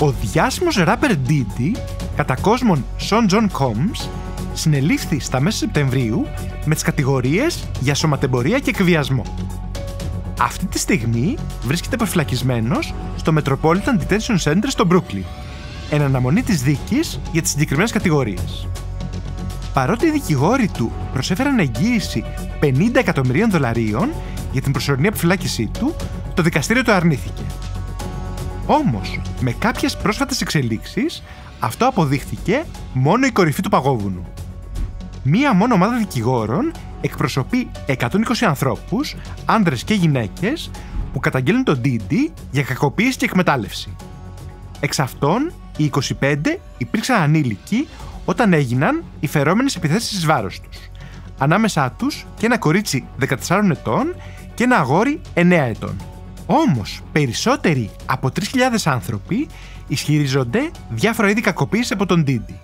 Ο διάσημος rapper Diddy, κατά κόσμον Sean John Combs, συνελήφθη στα μέσα Σεπτεμβρίου με τις κατηγορίες για σωματεμπορία και εκβιασμό. Αυτή τη στιγμή βρίσκεται προφυλακισμένος στο Metropolitan Detention Center στο Brooklyn, εν αναμονή της δίκης για τις συγκεκριμένες κατηγορίες. Παρότι οι δικηγόροι του προσέφεραν εγγύηση 50 εκατομμυρίων δολαρίων για την προσωρινή επιφυλάκησή του, το δικαστήριο το αρνήθηκε. Όμως, με κάποιες πρόσφατες εξελίξεις, αυτό αποδείχθηκε μόνο η κορυφή του παγόβουνου. Μία μόνο ομάδα δικηγόρων εκπροσωπεί 120 ανθρώπους, άνδρες και γυναίκες, που καταγγέλνουν τον DD για κακοποίηση και εκμετάλλευση. Εξ αυτών, οι 25 υπήρξαν ανήλικοι όταν έγιναν οι φερόμενες επιθέσεις εις βάρος τους. Ανάμεσά τους και ένα κορίτσι 14 ετών και ένα αγόρι 9 ετών. Όμως, περισσότεροι από 3.000 άνθρωποι ισχυριζονται διάφορα είδη κακοποίησης από τον Τίντι,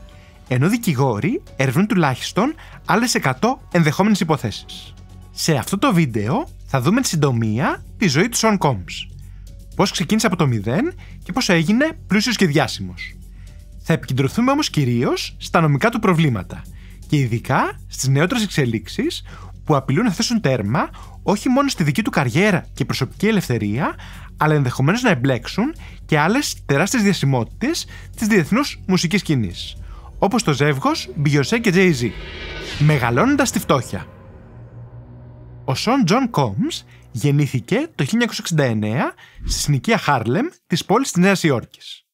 ενώ δικηγόροι ερευνούν τουλάχιστον άλλες 100 ενδεχόμενες υποθέσεις. Σε αυτό το βίντεο θα δούμε τη συντομία τη ζωή του Σον Κόμπς, πώς ξεκίνησε από το μηδέν και πώς έγινε πλούσιος και διάσημος. Θα επικεντρωθούμε όμως κυρίως στα νομικά του προβλήματα και ειδικά στις νεότερες εξελίξεις που απειλούν να θέσουν τέρμα όχι μόνο στη δική του καριέρα και προσωπική ελευθερία, αλλά ενδεχομένως να εμπλέξουν και άλλες τεράστιες διασημότητες της διεθνούς μουσικής σκηνής. Όπως το ζεύγος Beyoncé και Jay-Z. Μεγαλώνοντας τη φτώχεια. Ο Σον Τζον Κόμ γεννήθηκε το 1969 στη συνοικία Χάρλεμ της πόλης της Νέας Υόρκης.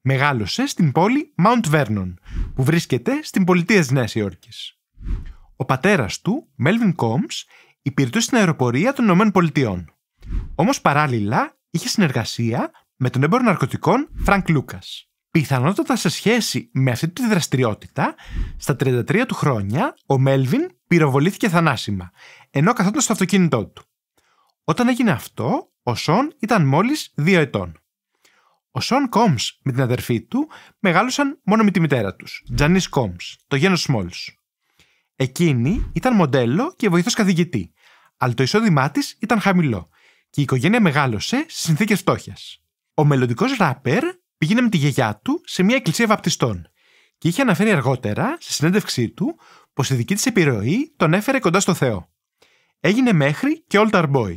Μεγάλωσε στην πόλη Mount Vernon, που βρίσκεται στην πολιτεία της Νέας Υόρκης. Ο πατέρας του, Melvin Combs, υπηρετούσε στην αεροπορία των ΗΠΑ. Όμως παράλληλα είχε συνεργασία με τον έμπορο ναρκωτικών Φρανκ Λούκα. Πιθανότατα σε σχέση με αυτή τη δραστηριότητα, στα 33 του χρόνια ο Μέλβιν πυροβολήθηκε θανάσιμα, ενώ καθόταν στο αυτοκίνητό του. Όταν έγινε αυτό, ο Σον ήταν μόλις 2 ετών. Ο Σον Κόμ με την αδερφή του μεγάλωσαν μόνο με τη μητέρα τους. Τζανίς Κόμ, το γένος Σμόλ Εκείνη ήταν μοντέλο και βοηθός καθηγητή αλλά το εισόδημά της ήταν χαμηλό και η οικογένεια μεγάλωσε σε συνθήκες φτώχειας. Ο μελλοντικός ράπερ πήγαινε με τη γιαγιά του σε μια εκκλησία βαπτιστών και είχε αναφέρει αργότερα, στη συνέντευξή του, πως η δική της επιρροή τον έφερε κοντά στο Θεό. Έγινε μέχρι και Old Boy,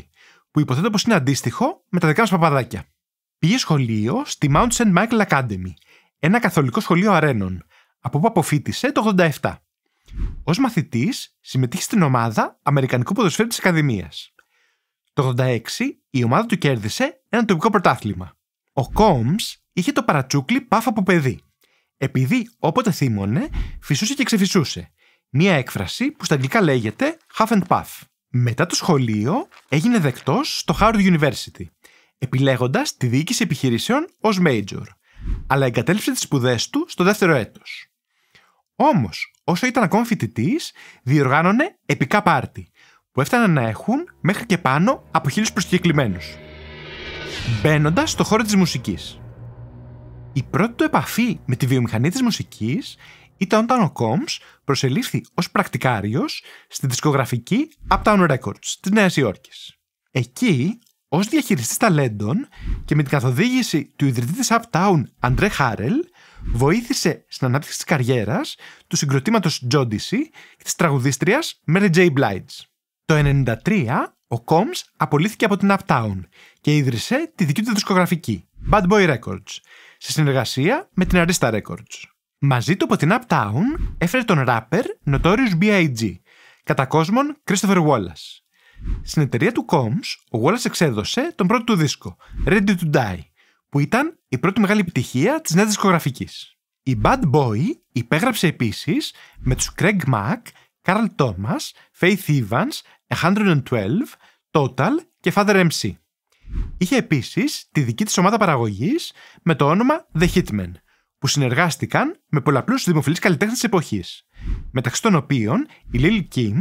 που υποθέτω πως είναι αντίστοιχο με τα δικά μας παπαδάκια. Πήγε σχολείο στη Mount St. Michael Academy, ένα καθολικό σχολείο αρένων, από όπου αποφύτησε το 87. Ως μαθητής, συμμετείχε στην ομάδα Αμερικανικού Ποδοσφαίρου της Ακαδημίας. Το 86 η ομάδα του κέρδισε ένα τοπικό πρωτάθλημα. Ο Κόμς είχε το παρατσούκλι πάφα από παιδί. Επειδή όποτε θύμωνε, φυσούσε και ξεφυσούσε. Μία έκφραση που στα αγγλικά λέγεται half and puff. Μετά το σχολείο έγινε δεκτός στο Harvard University, επιλέγοντας τη διοίκηση επιχειρήσεων ως major, αλλά εγκατέλειψε τις σπουδές του στο δεύτερο έτος. Όμως, όσο ήταν ακόμα φοιτητής, διοργάνωνε επικά πάρτι, που έφταναν να έχουν μέχρι και πάνω από χίλιους προσκεκλημένους. Μπαίνοντας στο χώρο της μουσικής. Η πρώτη του επαφή με τη βιομηχανία της μουσικής ήταν όταν ο Κόμ προσελήφθη ως πρακτικάριος στη δισκογραφική Uptown Records της Νέας. Υόρκης. Εκεί, ως διαχειριστής ταλέντων και με την καθοδήγηση του ιδρυτή της Uptown Αντρέ Χάρελ, βοήθησε στην ανάπτυξη της καριέρας του συγκροτήματος Τζόντισι και της τραγουδίστριας Mary J. Blige. Το 1993 ο Combs απολύθηκε από την Uptown και ίδρυσε τη δική του δισκογραφική Bad Boy Records σε συνεργασία με την Arista Records. Μαζί του από την Uptown έφερε τον rapper Notorious B.I.G. κατά κόσμον Christopher Wallace. Στην εταιρεία του Combs, ο Wallace εξέδωσε τον πρώτο του δίσκο, Ready to Die, που ήταν η πρώτη μεγάλη επιτυχία της νέας δισκογραφικής. Η Bad Boy υπέγραψε επίσης με τους Craig Mack, Carl Thomas, Faith Evans, 112, Total και Father MC. Είχε επίσης τη δική της ομάδα παραγωγής με το όνομα The Hitmen, που συνεργάστηκαν με πολλαπλούς δημοφιλείς καλλιτέχνες της εποχής, μεταξύ των οποίων η Lil Kim,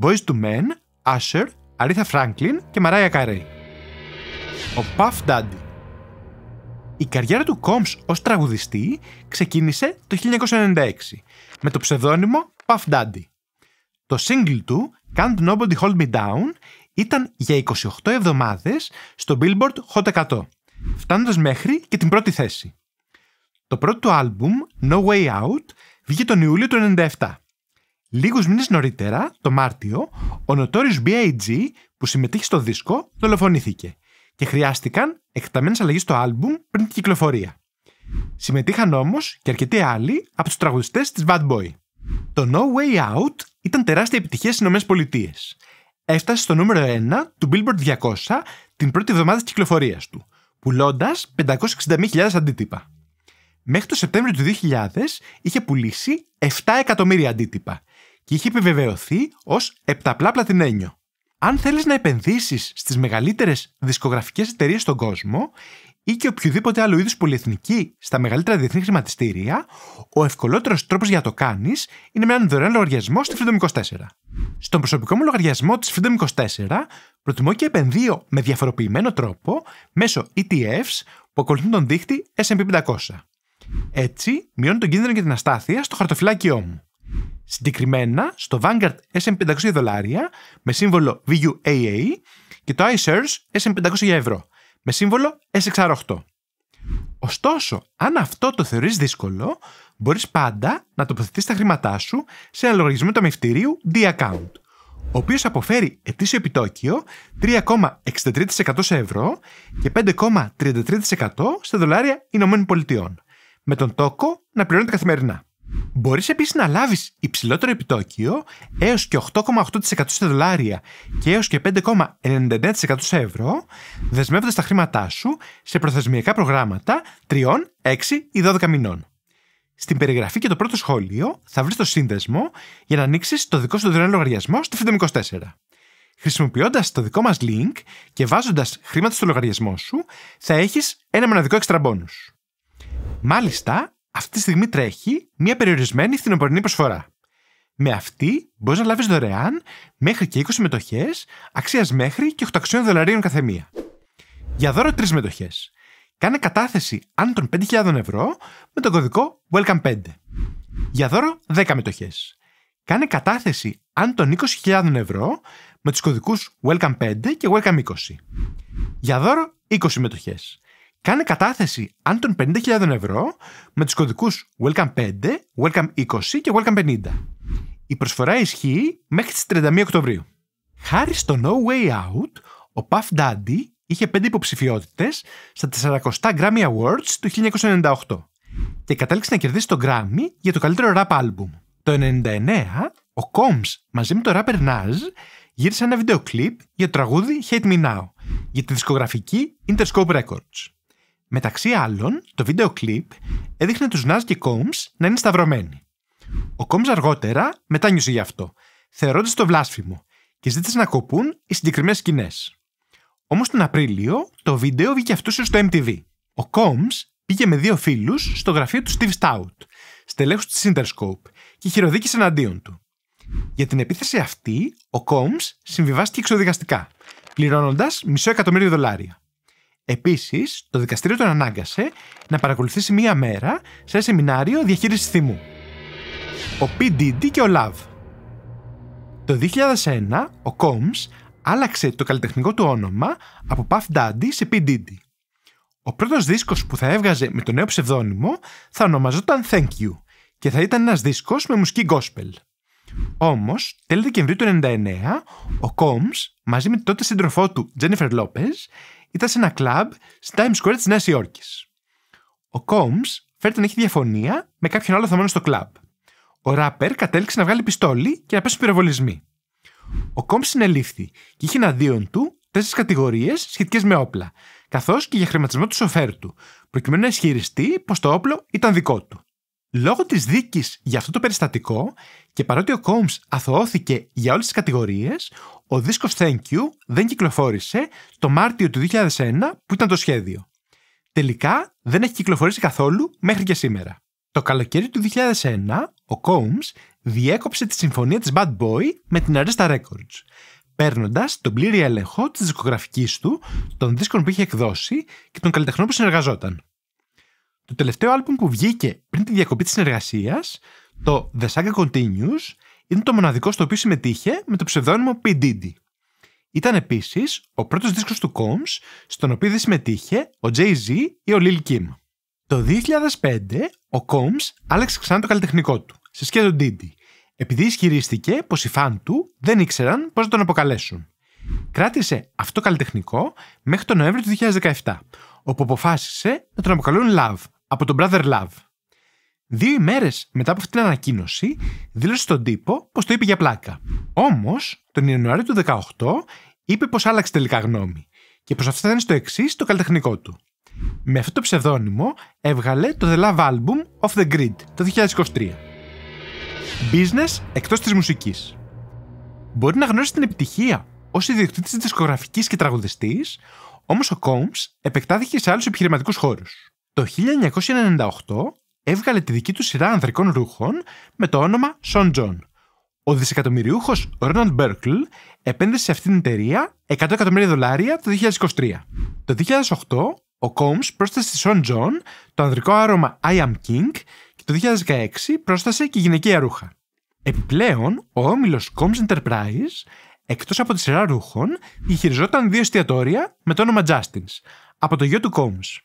Boys to Men, Usher, Aretha Franklin και Mariah Carey. Ο Puff Daddy η καριέρα του Combs ως τραγουδιστή ξεκίνησε το 1996 με το ψευδόνυμο Puff Daddy. Το σίγγλ του Can't Nobody Hold Me Down ήταν για 28 εβδομάδες στο Billboard Hot 100, φτάνοντας μέχρι και την πρώτη θέση. Το πρώτο του άλμπουμ, No Way Out, βγήκε τον Ιούλιο του 1997. Λίγους μήνες νωρίτερα, το Μάρτιο, ο Notorious B.I.G. που συμμετείχε στο δίσκο δολοφονήθηκε και χρειάστηκαν εκταμένες αλλαγές στο άλμπουμ πριν την κυκλοφορία. Συμμετείχαν όμως και αρκετοί άλλοι από τους τραγουδιστές της Bad Boy. Το No Way Out ήταν τεράστια επιτυχία στις ΗΠΑ. Έφτασε στο νούμερο 1 του Billboard 200 την πρώτη εβδομάδα της κυκλοφορίας του, πουλώντας 561.000 αντίτυπα. Μέχρι το Σεπτέμβριο του 2000 είχε πουλήσει 7 εκατομμύρια αντίτυπα και είχε επιβεβαιωθεί ως επταπλά πλατινένιο αν θέλεις να επενδύσεις στις μεγαλύτερες δισκογραφικές εταιρείες στον κόσμο ή και οποιοδήποτε άλλο είδους πολυεθνική στα μεγαλύτερα διεθνή χρηματιστήρια, ο ευκολότερος τρόπος για να το κάνεις είναι με έναν δωρεάν λογαριασμό στη Freedom 24. Στον προσωπικό μου λογαριασμό της Freedom 24 προτιμώ και επενδύω με διαφοροποιημένο τρόπο μέσω ETFs που ακολουθούν τον δίχτυ S&P 500. Έτσι, μειώνω τον κίνδυνο και την αστάθεια στο χαρτοφυλάκιό μου συγκεκριμένα στο Vanguard SM500 δολάρια με σύμβολο VUAA και το iShares SM500 για ευρώ με σύμβολο Ωστόσο, αν αυτό το θεωρείς δύσκολο, μπορείς πάντα να τοποθετείς τα χρήματά σου σε ένα αμυφτηριου ταμιευτηρίου D-Account, ο οποίος αποφέρει ετήσιο επιτόκιο 3,63% σε ευρώ και 5,33% σε δολάρια Ηνωμένων Πολιτειών, με τον τόκο να πληρώνεται καθημερινά. Μπορείς επίσης να λάβεις υψηλότερο επιτόκιο έως και 8,8% σε δολάρια και έως και 5,99% σε ευρώ, δεσμεύοντας τα χρήματά σου σε προθεσμιακά προγράμματα 3, 6 ή 12 μηνών. Στην περιγραφή και το πρώτο σχόλιο θα βρεις το σύνδεσμο για να ανοίξεις το δικό σου δωρεάν λογαριασμό στο FIDEM24. Χρησιμοποιώντας το δικό μας link και βάζοντας χρήματα στο λογαριασμό σου, θα έχεις ένα μοναδικό extra bonus. Μάλιστα, αυτή τη στιγμή τρέχει μια περιορισμένη φθινοπορεινή προσφορά. Με αυτή μπορείς να λάβεις δωρεάν μέχρι και 20 μετοχές αξίας μέχρι και 800 δολαρίων κάθε μία. Για δώρο 3 μετοχές. Κάνε κατάθεση άνω των 5.000 ευρώ με τον κωδικό Welcome5. Για δώρο 10 μετοχές. Κάνε κατάθεση αν των 20.000 ευρώ με τους κωδικους welcome Welcome5 και Welcome20. Για δώρο 20 μετοχές. Κάνε κατάθεση αν των 50.000 ευρώ με τους κωδικούς Welcome 5, Welcome 20 και Welcome 50. Η προσφορά ισχύει μέχρι τις 31 Οκτωβρίου. Χάρη στο No Way Out, ο Puff Daddy είχε 5 υποψηφιότητες στα 400 Grammy Awards του 1998 και κατάληξε να κερδίσει το Grammy για το καλύτερο rap album. Το 1999, ο Combs μαζί με το rapper Nas γύρισε ένα βίντεο κλιπ για το τραγούδι Hate Me Now για τη δισκογραφική Interscope Records. Μεταξύ άλλων, το βίντεο κλιπ έδειχνε τους Νάζ και Κόμς να είναι σταυρωμένοι. Ο Κόμς αργότερα μετάνιωσε γι' αυτό, θεωρώντας το βλάσφημο και ζήτησε να κοπούν οι συγκεκριμένες σκηνές. Όμως τον Απρίλιο το βίντεο βγήκε αυτούς στο MTV. Ο Combs πήγε με δύο φίλους στο γραφείο του Steve Stout, στελέχου της Interscope, και χειροδίκησε εναντίον του. Για την επίθεση αυτή, ο Combs συμβιβάστηκε εξοδικαστικά, πληρώνοντας μισό εκατομμύριο δολάρια. Επίσης, το δικαστήριο τον ανάγκασε να παρακολουθήσει μία μέρα σε ένα σεμινάριο διαχείρισης θυμού. Ο PDD και ο Love. Το 2001, ο Combs άλλαξε το καλλιτεχνικό του όνομα από Puff Daddy σε P. Ο πρώτος δίσκος που θα έβγαζε με το νέο ψευδόνυμο θα ονομαζόταν Thank You και θα ήταν ένας δίσκος με μουσική gospel. Όμως, τέλη Δεκεμβρίου του 1999, ο Combs μαζί με τότε σύντροφό του Jennifer Lopez ήταν σε ένα κλαμπ στην Times Square της Νέας Υόρκης. Ο Combs φέρεται να έχει διαφωνία με κάποιον άλλο θεμένο στο κλαμπ. Ο ράπερ κατέληξε να βγάλει πιστόλι και να πέσει πυροβολισμοί. Ο Combs συνελήφθη και είχε εναντίον του τέσσερις κατηγορίες σχετικές με όπλα, καθώς και για χρηματισμό του σοφέρ του, προκειμένου να ισχυριστεί πως το όπλο ήταν δικό του. Λόγω της δίκης για αυτό το περιστατικό και παρότι ο Combs αθωώθηκε για όλες τις κατηγορίες, ο δίσκος Thank You δεν κυκλοφόρησε το Μάρτιο του 2001 που ήταν το σχέδιο. Τελικά δεν έχει κυκλοφορήσει καθόλου μέχρι και σήμερα. Το καλοκαίρι του 2001, ο Combs διέκοψε τη συμφωνία της Bad Boy με την Arista Records, παίρνοντας τον πλήρη έλεγχο της δισκογραφικής του, των δίσκων που είχε εκδώσει και των καλλιτεχνών που συνεργαζόταν. Το τελευταίο άλμπουμ που βγήκε τη διακοπή της συνεργασίας, το The Saga Continues είναι το μοναδικό στο οποίο συμμετείχε με το ψευδόνυμο P. Diddy. Ήταν επίσης ο πρώτος δίσκος του Combs, στον οποίο δεν συμμετείχε ο Jay-Z ή ο Lil Kim. Το 2005 ο Combs άλλαξε ξανά το καλλιτεχνικό του, σε σχέδιο Diddy, επειδή ισχυρίστηκε πως οι φαν του δεν ήξεραν πώς να τον αποκαλέσουν. Κράτησε αυτό καλλιτεχνικό μέχρι τον Νοέμβριο του 2017, όπου αποφάσισε να τον αποκαλούν Love, από τον Brother Love. Δύο ημέρες μετά από αυτή την ανακοίνωση, δήλωσε στον τύπο πως το είπε για πλάκα. Όμως, τον Ιανουάριο του 18, είπε πως άλλαξε τελικά γνώμη και πως αυτό ήταν στο εξής το καλλιτεχνικό του. Με αυτό το ψευδόνυμο έβγαλε το The Love Album of the Grid το 2023. Business εκτός της μουσικής. Μπορεί να γνώρισε την επιτυχία ως ιδιοκτήτης της δισκογραφικής και τραγουδιστής, όμως ο Κόμψ επεκτάθηκε σε άλλους επιχειρηματικούς χώρους. Το 1998 έβγαλε τη δική του σειρά ανδρικών ρούχων με το όνομα Σον. John. Ο δισεκατομμυριούχος Ronald Μπέρκλ επένδυσε σε αυτήν την εταιρεία 100 εκατομμύρια δολάρια το 2023. Το 2008, ο Combs πρόσθεσε στη Σον John το ανδρικό άρωμα I Am King και το 2016 πρόσθεσε και γυναικεία ρούχα. Επιπλέον, ο όμιλος Combs Enterprise, εκτός από τη σειρά ρούχων, διαχειριζόταν δύο εστιατόρια με το όνομα Justins, από το γιο του Combs.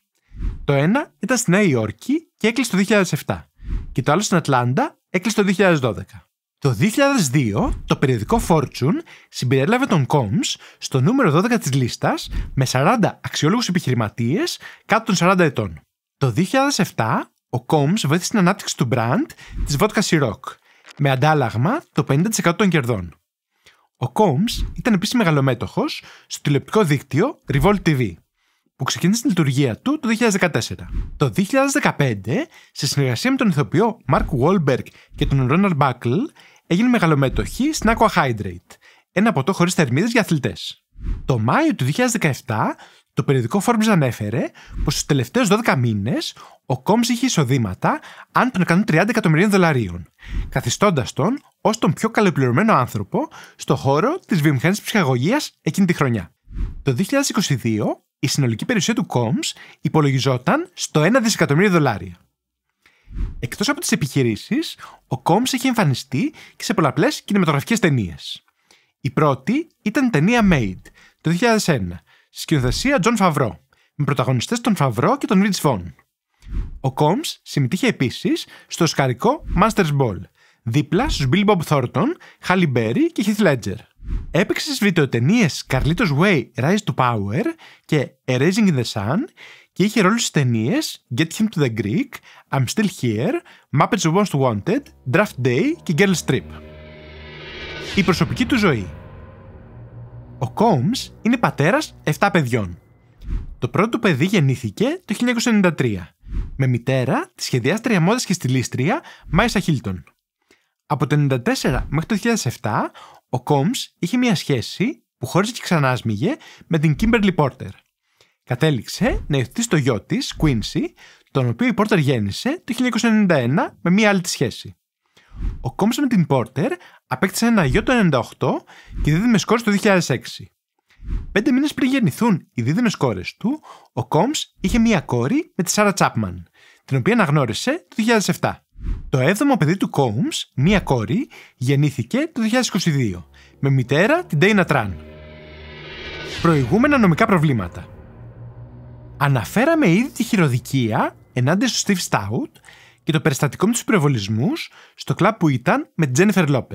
Το ένα ήταν στη Νέα Υόρκη και έκλεισε το 2007. Και το άλλο στην Ατλάντα έκλεισε το 2012. Το 2002, το περιοδικό Fortune συμπεριέλαβε τον Combs στο νούμερο 12 της λίστας με 40 αξιόλογους επιχειρηματίες κάτω των 40 ετών. Το 2007, ο Combs βοήθησε την ανάπτυξη του brand της Vodka Ciroc με αντάλλαγμα το 50% των κερδών. Ο Combs ήταν επίσης μεγαλομέτοχος στο τηλεοπτικό δίκτυο Revolt TV που ξεκίνησε την λειτουργία του το 2014. Το 2015, σε συνεργασία με τον ηθοποιό Mark Wahlberg και τον Ronald Buckle, έγινε μεγαλομετοχή στην Aqua Hydrate, ένα ποτό χωρίς θερμίδες για αθλητές. Το Μάιο του 2017, το περιοδικό Forbes ανέφερε πως στους τελευταίους 12 μήνες ο Κόμψ είχε εισοδήματα άν των 130 εκατομμυρίων δολαρίων, καθιστώντας τον ως τον πιο καλοπληρωμένο άνθρωπο στο χώρο της βιομηχανής ψυχαγωγίας εκείνη τη χρονιά. Το 2022, η συνολική περιουσία του Combs υπολογιζόταν στο 1 δισεκατομμύριο δολάρια. Εκτός από τις επιχειρήσεις, ο Combs είχε εμφανιστεί και σε πολλαπλές κινηματογραφικές ταινίες. Η πρώτη ήταν η ταινία Made το 2001, στη σκηνοθεσία John Favreau, με πρωταγωνιστές τον Favreau και τον Vince Vaughn. Ο Combs συμμετείχε επίσης στο σκαρικό Masters Ball, δίπλα στους Billy Bob Thornton, Halle Berry και Heath Ledger. Έπαιξε στις βιντεοτενίες Carlitos Way, Rise to Power και Erasing the Sun και είχε ρόλους στις ταινίες Get Him to the Greek, I'm Still Here, Muppets Most Wanted, Draft Day και Girls Trip. Η προσωπική του ζωή. Ο Combs είναι πατέρας 7 παιδιών. Το πρώτο του παιδί γεννήθηκε το 1993 με μητέρα τη σχεδιάστρια μόδας και στυλίστρια Μάισα Χίλτον. Από το 1994 μέχρι το 2007 ο Κόμς είχε μια σχέση που χώρισε και ξανάσμιγε με την Κίμπερλι Πόρτερ. Κατέληξε να υιοθετεί στο γιο της, Κουίνσι, τον οποίο η Πόρτερ γέννησε το 1991 με μία άλλη της σχέση. Ο Κόμς με την Πόρτερ απέκτησε ένα γιο το 1998 και δίδυμε κόρες το 2006. Πέντε μήνες πριν γεννηθούν οι δίδυμες κόρες του, ο Κόμς είχε μία κόρη με τη Σάρα Τσάπμαν, την οποία αναγνώρισε το 2007. Το 7ο παιδί του Κόμς, μία κόρη, γεννήθηκε το 2022 με μητέρα την Dana Τραν. Προηγούμενα νομικά προβλήματα. Αναφέραμε ήδη τη χειροδικία ενάντια στο Steve Stout και το περιστατικό με τους υπερβολισμούς στο κλαμπ που ήταν με την Jennifer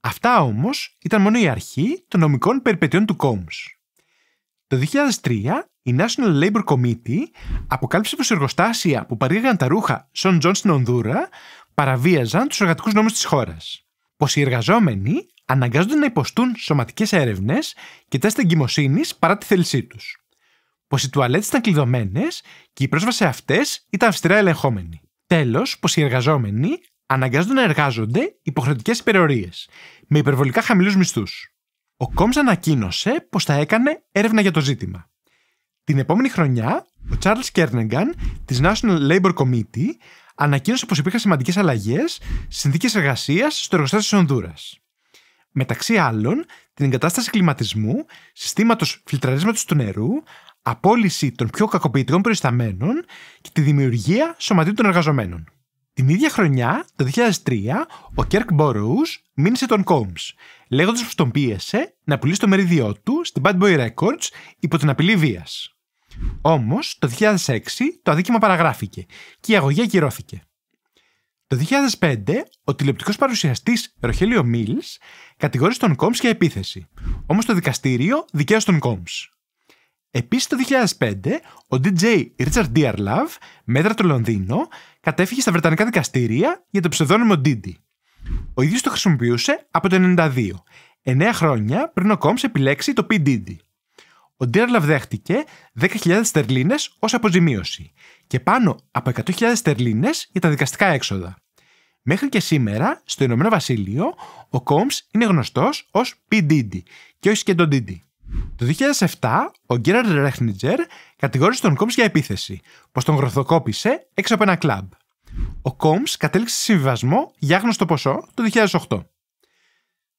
Αυτά όμως ήταν μόνο η αρχή των νομικών περιπετειών του Κόμς. Το 2003 η National Labor Committee αποκάλυψε πως οι εργοστάσια που παρήγαγαν τα ρούχα Σον Τζον στην Ονδούρα παραβίαζαν τους εργατικούς νόμους της χώρας. Πως οι εργαζόμενοι αναγκάζονται να υποστούν σωματικές έρευνες και τεστ εγκυμοσύνης παρά τη θέλησή τους. Πως οι τουαλέτες ήταν κλειδωμένες και η πρόσβαση σε αυτές ήταν αυστηρά ελεγχόμενη. Τέλος, πως οι εργαζόμενοι αναγκάζονται να εργάζονται υποχρεωτικές υπερορίες, με υπερβολικά χαμηλούς μισθούς. Ο Κόμς ανακοίνωσε πως θα έκανε έρευνα για το ζήτημα. Την επόμενη χρονιά, ο Charles Κέρνεγκαν της National Labor Committee ανακοίνωσε πως υπήρχαν σημαντικές αλλαγές στις συνθήκες εργασίας στο εργοστάσιο της Ονδούρας. Μεταξύ άλλων, την εγκατάσταση κλιματισμού, συστήματος φιλτραρίσματος του νερού, απόλυση των πιο κακοποιητικών περισταμένων και τη δημιουργία σωματείων των εργαζομένων. Την ίδια χρονιά, το 2003, ο Κέρκ Μπορούς μήνυσε τον Κόμς, λέγοντας πως τον πίεσε να πουλήσει το μερίδιό του στην Bad Boy Records υπό την απειλή βίας. Όμως, το 2006 το αδίκημα παραγράφηκε και η αγωγή ακυρώθηκε. Το 2005, ο τηλεοπτικός παρουσιαστής Ροχέλιο Μίλ κατηγόρησε τον Κόμψ για επίθεση. Όμως το δικαστήριο δικαίωσε τον Κόμψ. Επίσης το 2005, ο DJ Richard Dear Love, μέτρα του Λονδίνο, κατέφυγε στα Βρετανικά δικαστήρια για το ψευδόνιμο Didi. Ο ίδιος το χρησιμοποιούσε από το 1992, 9 χρόνια πριν ο Κόμψ επιλέξει το P. Didi. Ο Ντέρλαβ δέχτηκε 10.000 στερλίνες ως αποζημίωση και πάνω από 100.000 στερλίνες για τα δικαστικά έξοδα. Μέχρι και σήμερα, στο Ηνωμένο Βασίλειο, ο Κόμ είναι γνωστός ως P.D.D. και όχι και τον Το 2007, ο Γκέραρντ Ρέχνιτζερ κατηγόρησε τον Κόμς για επίθεση, πως τον γροθοκόπησε έξω από ένα κλαμπ. Ο Κόμ κατέληξε σε συμβιβασμό για άγνωστο ποσό το 2008.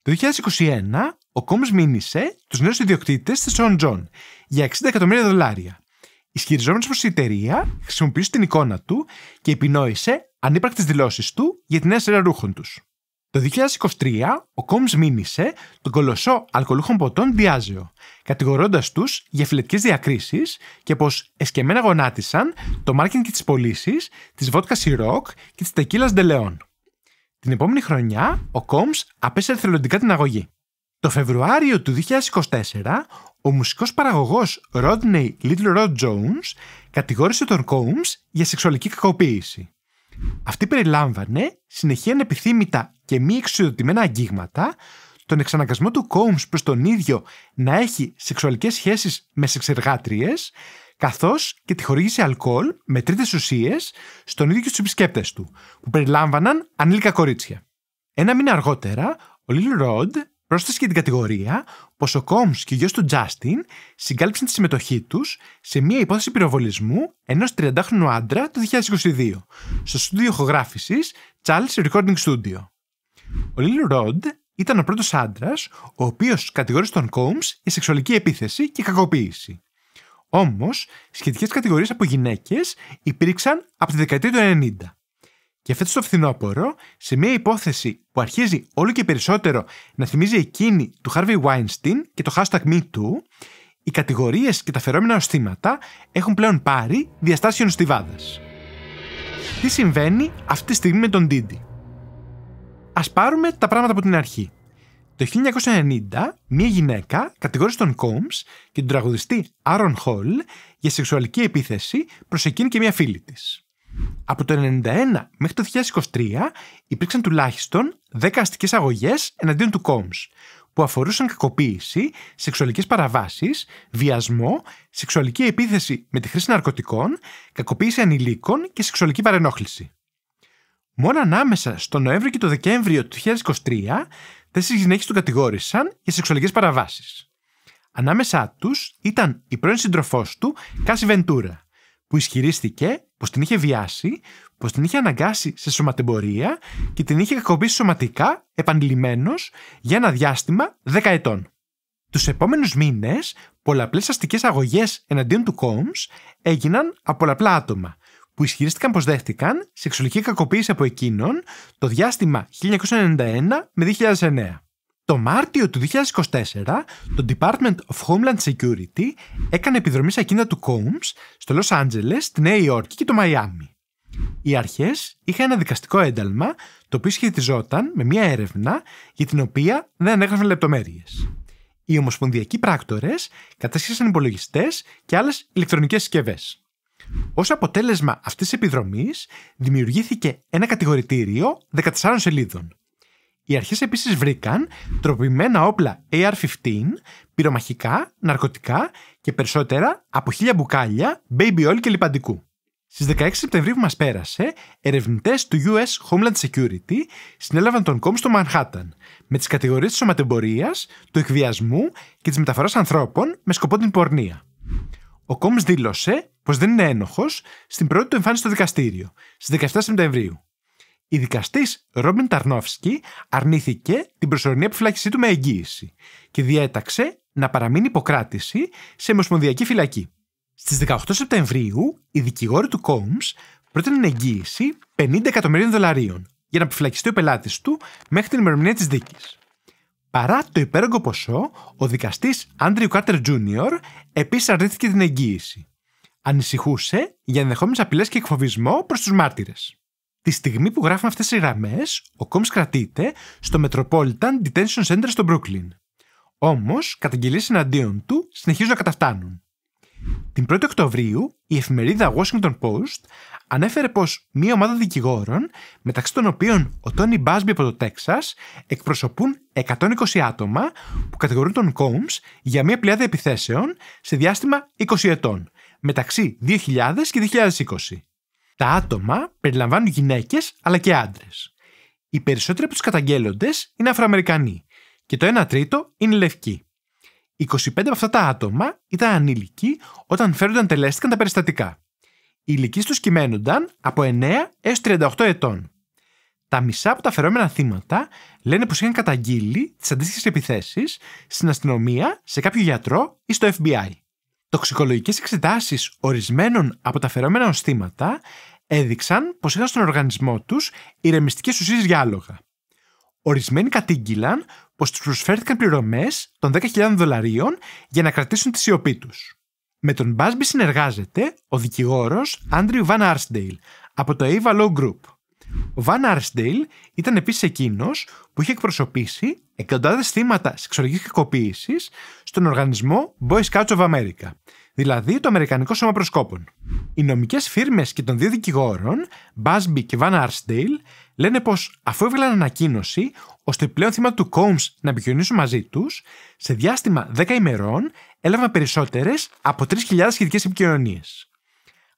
Το 2021, ο Κόμς μήνυσε τους νέους ιδιοκτήτες της John John για 60 εκατομμύρια δολάρια. Ισχυριζόμενος πως η εταιρεία χρησιμοποιήσε την εικόνα του και επινόησε ανύπαρκτες δηλώσεις του για την νέα ρούχων τους. Το 2023, ο Κόμς μήνυσε τον κολοσσό αλκοολούχων ποτών Διάζεο κατηγορώντας τους για φυλετικές διακρίσεις και πως εσκεμμένα γονάτισαν το μάρκετινγκ της τις πωλήσεις της βότκα Σιρόκ και της τεκίλας Ντελεόν. Την επόμενη χρονιά, ο Κόμς απέσυρε θελοντικά την αγωγή. Το Φεβρουάριο του 2024, ο μουσικός παραγωγός Rodney Little Rod Jones κατηγόρησε τον Κόμς για σεξουαλική κακοποίηση. Αυτή περιλάμβανε συνεχή ανεπιθύμητα και μη εξουσιοδοτημένα αγγίγματα, τον εξαναγκασμό του Κόμς προς τον ίδιο να έχει σεξουαλικές σχέσεις με σεξεργάτριες, καθώς και τη χορήγηση αλκοόλ με τρίτες ουσίες στον ίδιο και επισκέπτες του, που περιλάμβαναν ανήλικα κορίτσια. Ένα μήνα αργότερα, ο Λίλ Ροντ πρόσθεσε και την κατηγορία πως ο Κόμ και ο γιος του Τζάστιν συγκάλυψαν τη συμμετοχή τους σε μια υπόθεση πυροβολισμού ενός 30χρονου άντρα το 2022 στο στούντιο ηχογράφησης Charles Recording Studio. Ο Λίλ Ροντ ήταν ο πρώτος άντρας ο οποίος κατηγόρησε τον Κόμ για σεξουαλική επίθεση και κακοποίηση. Όμως, σχετικές κατηγορίες από γυναίκες υπήρξαν από τη δεκαετία του 90. Και φέτος το φθινόπωρο, σε μια υπόθεση που αρχίζει όλο και περισσότερο να θυμίζει εκείνη του Harvey Weinstein και το hashtag MeToo, οι κατηγορίες και τα φερόμενα οστήματα έχουν πλέον πάρει διαστάσει στιβάδα. Τι συμβαίνει αυτή τη στιγμή με τον Didi. Ας πάρουμε τα πράγματα από την αρχή. Το 1990, μια γυναίκα κατηγόρησε τον Κόμς και τον τραγουδιστή Άρον Χολ για σεξουαλική επίθεση προς εκείνη και μια φίλη της. Από το 1991 μέχρι το 2023 υπήρξαν τουλάχιστον 10 αστικές αγωγές εναντίον του Κόμς, που αφορούσαν κακοποίηση, σεξουαλικές παραβάσεις, βιασμό, σεξουαλική επίθεση με τη χρήση ναρκωτικών, κακοποίηση ανηλίκων και σεξουαλική παρενόχληση. Μόνο ανάμεσα στο Νοέμβριο και το Δεκέμβριο του 2023 τέσσερι γυναίκε του κατηγόρησαν για σεξουαλικές παραβάσεις. Ανάμεσά τους ήταν η πρώην συντροφό του, Κάση Βεντούρα, που ισχυρίστηκε πως την είχε βιάσει, πως την είχε αναγκάσει σε σωματεμπορία και την είχε κακοποιήσει σωματικά επανειλημμένος για ένα διάστημα 10 ετών. Τους επόμενους μήνες, πολλαπλές αστικές αγωγές εναντίον του Κόμ έγιναν από πολλαπλά άτομα, που ισχυρίστηκαν πως δέχτηκαν σεξουαλική κακοποίηση από εκείνον το διάστημα 1991 με 2009. Το Μάρτιο του 2024, το Department of Homeland Security έκανε επιδρομή σε ακίνητα του Combs στο Λος Άντζελες, τη Νέα Υόρκη και το Μαϊάμι. Οι αρχές είχαν ένα δικαστικό ένταλμα το οποίο σχετιζόταν με μια έρευνα για την οποία δεν ανέγραφαν λεπτομέρειες. Οι ομοσπονδιακοί πράκτορες κατάσχεσαν υπολογιστές και άλλες ηλεκτρονικές συσκευές. Ως αποτέλεσμα αυτής της επιδρομής, δημιουργήθηκε ένα κατηγορητήριο 14 σελίδων. Οι αρχές επίσης βρήκαν... τροποποιημένα όπλα AR-15, πυρομαχικά, ναρκωτικά και περισσότερα από χίλια μπουκάλια, baby oil και λιπαντικού. Στις 16 Σεπτεμβρίου που μας πέρασε, ερευνητές του US Homeland Security συνέλαβαν τον κόμμα στο Μανχάταν με τις κατηγορίες της σωματεμπορίας, του εκβιασμού και της μεταφοράς ανθρώπων με σκοπό την πορνεία. Ο δήλωσε πως δεν είναι ένοχος στην πρώτη του εμφάνιση στο δικαστήριο στις 17 Σεπτεμβρίου. Η δικαστής Ρόμπιν Ταρνόφσκι αρνήθηκε την προσωρινή επιφυλάκησή του με εγγύηση και διέταξε να παραμείνει υποκράτηση σε μοσπονδιακή φυλακή. Στις 18 Σεπτεμβρίου, οι δικηγόροι του Κόμς πρότειναν εγγύηση 50 εκατομμυρίων δολαρίων για να επιφυλακιστεί ο πελάτης του μέχρι την ημερομηνία της δίκης. Παρά το υπέρογκο ποσό, ο δικαστής Άντριου Κάρτερ Τζούνιορ επίσης αρνήθηκε την εγγύηση ανησυχούσε για ενδεχόμενες απειλές και εκφοβισμό προς τους μάρτυρες. Τη στιγμή που γράφουν αυτές οι γραμμές, ο Κόμ κρατείται στο Metropolitan Detention Center στο Brooklyn. Όμως, καταγγελίες εναντίον του συνεχίζουν να καταφτάνουν. Την 1η Οκτωβρίου, η εφημερίδα Washington Post ανέφερε πως μία ομάδα δικηγόρων, μεταξύ των οποίων ο Τόνι Μπάσμπι από το Τέξας, εκπροσωπούν 120 άτομα που κατηγορούν τον Κόμ για μία πλειάδα επιθέσεων σε διάστημα 20 ετών, μεταξύ 2000 και 2020. Τα άτομα περιλαμβάνουν γυναίκες αλλά και άντρες. Οι περισσότεροι από τους καταγγέλλοντες είναι Αφροαμερικανοί και το 1 τρίτο είναι λευκοί. 25 από αυτά τα άτομα ήταν ανήλικοι όταν φέρονταν τελέστηκαν τα περιστατικά. Οι ηλικίες τους κυμαίνονταν από 9 έως 38 ετών. Τα μισά από τα φερόμενα θύματα λένε πως είχαν καταγγείλει τις αντίστοιχες επιθέσεις στην αστυνομία, σε κάποιο γιατρό ή στο FBI. Τοξικολογικές εξετάσεις ορισμένων από τα φερόμενα οστήματα έδειξαν πως είχαν στον οργανισμό τους ηρεμιστικές ουσίες για άλογα. Ορισμένοι κατήγγυλαν πως τους προσφέρθηκαν πληρωμές των 10.000 δολαρίων για να κρατήσουν τη σιωπή τους. Με τον Μπάσμπι συνεργάζεται ο δικηγόρος Άντριου Βαν Άρσντέιλ από το Ava Group. Ο Βαν Άρσντεϊλ ήταν επίσης εκείνος που είχε εκπροσωπήσει εκατοντάδες θύματα σεξουαλικής κακοποίησης στον οργανισμό Boy Scouts of America, δηλαδή το Αμερικανικό Σώμα Προσκόπων. Οι νομικές φίρμες και των δύο δικηγόρων, Μπάσμπι και Βαν Άρσντεϊλ, λένε πως αφού έβγαλαν ανακοίνωση ώστε πλέον θύματα του Κόμς να επικοινωνήσουν μαζί τους, σε διάστημα 10 ημερών έλαβαν περισσότερες από 3.000 σχετικές επικοινωνίες.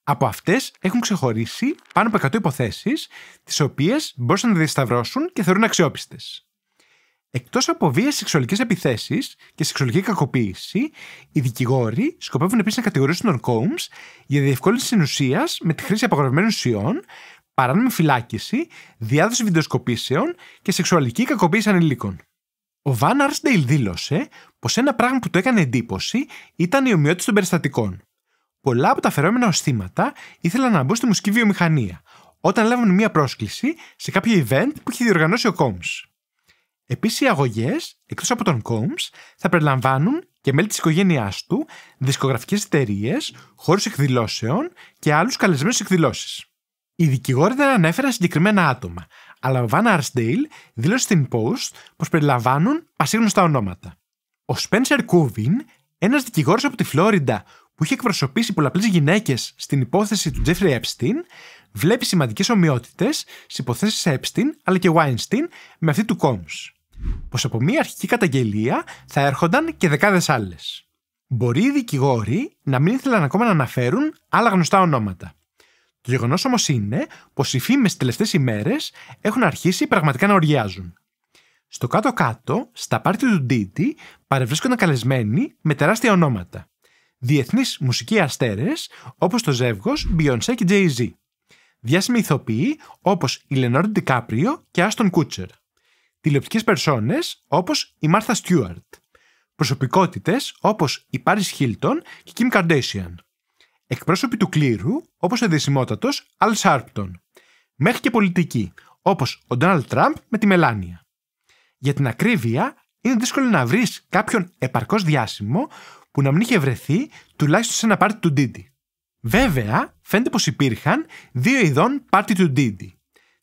Από αυτές έχουν ξεχωρίσει πάνω από 100 υποθέσεις, τις οποίες μπορούσαν να διασταυρώσουν και θεωρούν αξιόπιστες. Εκτός από βίαιε σεξουαλικές επιθέσεις και σεξουαλική κακοποίηση, οι δικηγόροι σκοπεύουν επίσης να κατηγορήσουν τον Κόμ για διευκόλυνση συνουσίας με τη χρήση απαγορευμένων ουσιών, παράνομη φυλάκιση, διάδοση βιντεοσκοπήσεων και σεξουαλική κακοποίηση ανηλίκων. Ο Βαν Άρσντεϊλ δήλωσε πως ένα πράγμα που το έκανε εντύπωση ήταν η ομοιότητα των περιστατικών πολλά από τα φερόμενα οστήματα ήθελαν να μπουν στη μουσική βιομηχανία, όταν λάβουν μία πρόσκληση σε κάποιο event που είχε διοργανώσει ο Combs. Επίσης, οι αγωγές, εκτός από τον Combs, θα περιλαμβάνουν και μέλη της οικογένειάς του, δισκογραφικές εταιρείες, χώρους εκδηλώσεων και άλλους καλεσμένους εκδηλώσεις. Οι δικηγόροι δεν ανέφεραν συγκεκριμένα άτομα, αλλά ο Βάν Αρσντέιλ δήλωσε στην Post πως περιλαμβάνουν πασίγνωστα ονόματα. Ο Σπένσερ Κούβιν, ένας δικηγόρος από τη Φλόριντα που είχε εκπροσωπήσει πολλαπλές γυναίκες στην υπόθεση του Τζέφρι Epstein, βλέπει σημαντικές ομοιότητες στις υποθέσεις Epstein αλλά και Weinstein με αυτή του Combs. Πως από μία αρχική καταγγελία θα έρχονταν και δεκάδες άλλες. Μπορεί οι δικηγόροι να μην ήθελαν ακόμα να αναφέρουν άλλα γνωστά ονόματα. Το γεγονός όμως είναι πως οι φήμες τις τελευταίες ημέρες έχουν αρχίσει πραγματικά να οργιάζουν. Στο κάτω-κάτω, στα πάρτι του Ντίτι παρευρίσκονταν καλεσμένοι με τεράστια ονόματα διεθνείς μουσικοί αστέρες όπως το ζεύγος Beyoncé και Jay-Z. Διάσημοι ηθοποιοί όπως η Λενόρντ Ντικάπριο και Άστον Κούτσερ. Τηλεοπτικές περσόνες όπως η Μάρθα Στιούαρτ. Προσωπικότητες όπως η Πάρις Χίλτον και Κιμ Καρντέσιαν. Εκπρόσωποι του κλήρου όπως ο δεσιμότατος Αλ Σάρπτον. Μέχρι και πολιτικοί όπως ο Ντόναλτ Τραμπ με τη Μελάνια. Για την ακρίβεια, είναι δύσκολο να βρεις κάποιον επαρκώς διάσημο που να μην είχε βρεθεί τουλάχιστον σε ένα πάρτι του Didi. Βέβαια, φαίνεται πως υπήρχαν δύο ειδών πάρτι του Didi.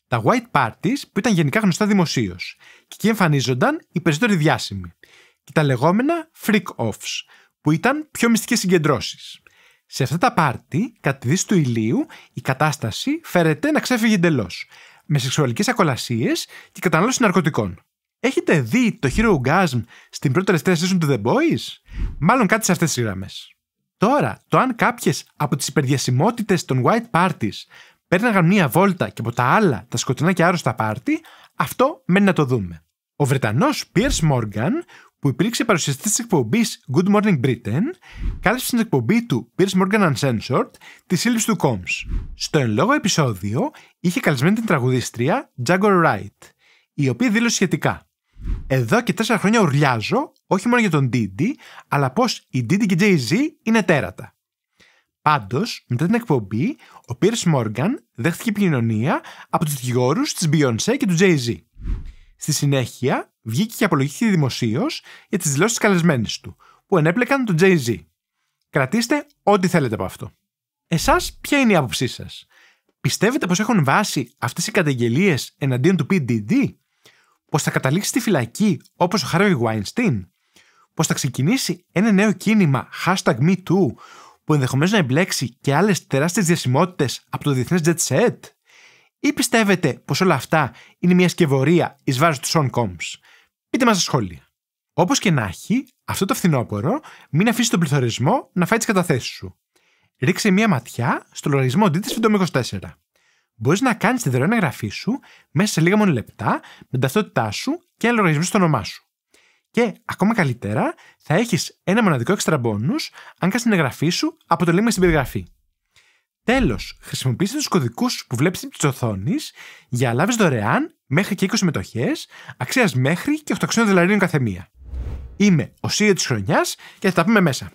Τα white parties που ήταν γενικά γνωστά δημοσίως, και εκεί εμφανίζονταν οι περισσότεροι διάσημοι, και τα λεγόμενα freak offs, που ήταν πιο μυστικές συγκεντρώσεις. Σε αυτά τα πάρτι, κατά τη δύση του ηλίου, η κατάσταση φέρεται να ξέφυγε εντελώς, με σεξουαλικές ακολασίες και κατανάλωση ναρκωτικών. Έχετε δει το Hero Gasm στην πρώτη τελευταία season του The Boys? Μάλλον κάτι σε αυτές τις γραμμές. Τώρα, το αν κάποιες από τις υπερδιασιμότητες των White Parties παίρναγαν μία βόλτα και από τα άλλα τα σκοτεινά και άρρωστα πάρτι, αυτό μένει να το δούμε. Ο Βρετανός Piers Morgan, που υπήρξε παρουσιαστής της εκπομπής Good Morning Britain, κάλεσε στην εκπομπή του Piers Morgan Uncensored τη σύλληψη του Combs. Στο εν λόγω επεισόδιο είχε καλεσμένη την τραγουδίστρια Jagger Wright, η οποία δήλωσε σχετικά. Εδώ και τέσσερα χρόνια ουρλιάζω, όχι μόνο για τον Didi, αλλά πως η Didi και Jay-Z είναι τέρατα. Πάντως, μετά την εκπομπή, ο Piers Morgan δέχτηκε επικοινωνία από τους δικηγόρους της Beyoncé και του Jay-Z. Στη συνέχεια, βγήκε και απολογήθηκε δημοσίως για τις δηλώσεις καλεσμένης του, που ενέπλεκαν τον Jay-Z. Κρατήστε ό,τι θέλετε από αυτό. Εσάς ποια είναι η άποψή σας? Πιστεύετε πως έχουν βάσει αυτές οι καταγγελίες εναντίον του PDD? Πως θα καταλήξει στη φυλακή όπως ο Χάρη Βάινστιν. Πως θα ξεκινήσει ένα νέο κίνημα hashtag MeToo που ενδεχομένως να εμπλέξει και άλλες τεράστιες διασημότητες από το διεθνές jet set. Ή πιστεύετε πως όλα αυτά είναι μια σκευωρία εις βάρος του Σον Κόμ. Πείτε μας στα σχόλια. Όπως και να έχει, αυτό το φθινόπωρο μην αφήσει τον πληθωρισμό να φάει τις καταθέσεις σου. Ρίξε μια ματιά στο λογαριασμό Ντίτη 24. Μπορείς να κάνεις τη δωρεάν εγγραφή σου μέσα σε λίγα μόνο λεπτά με την ταυτότητά σου και ένα λογαριασμό στο όνομά σου. Και ακόμα καλύτερα, θα έχεις ένα μοναδικό extra bonus αν κάνεις την εγγραφή σου από το link στην περιγραφή. Τέλος, χρησιμοποιήστε τους κωδικούς που βλέπεις της οθόνης για να λάβεις δωρεάν μέχρι και 20 μετοχέ, αξίας μέχρι και 800 δολαρίων κάθε μία. Είμαι ο Σύριος της Χρονιάς και θα τα πούμε μέσα.